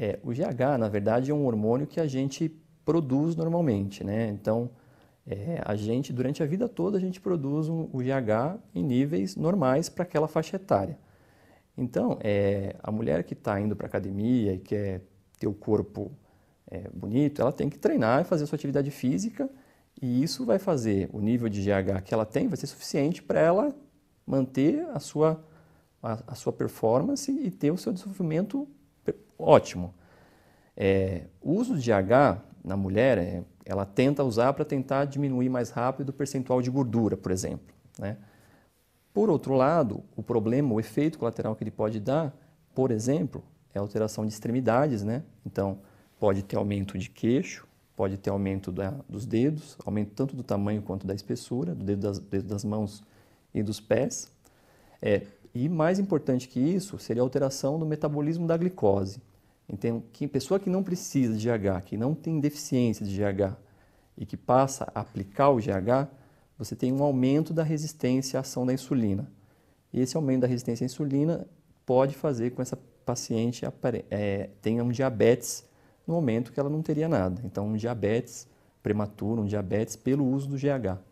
É, o GH, na verdade, é um hormônio que a gente produz normalmente, né? Então, é, a gente, durante a vida toda, a gente produz um, o GH em níveis normais para aquela faixa etária. Então, é, a mulher que está indo para academia e quer ter o corpo é, bonito, ela tem que treinar e fazer a sua atividade física, e isso vai fazer o nível de GH que ela tem vai ser suficiente para ela manter a sua, a, a sua performance e ter o seu desenvolvimento ótimo. É, o uso de H na mulher, é, ela tenta usar para tentar diminuir mais rápido o percentual de gordura, por exemplo. Né? Por outro lado, o problema, o efeito colateral que ele pode dar, por exemplo, é alteração de extremidades, né? Então, pode ter aumento de queixo, pode ter aumento da, dos dedos, aumento tanto do tamanho quanto da espessura, do dedo das, dedo das mãos e dos pés. É, e mais importante que isso seria a alteração do metabolismo da glicose. Então, que pessoa que não precisa de GH, que não tem deficiência de GH e que passa a aplicar o GH, você tem um aumento da resistência à ação da insulina. E esse aumento da resistência à insulina pode fazer com que essa paciente é, tenha um diabetes no momento que ela não teria nada. Então, um diabetes prematuro, um diabetes pelo uso do GH.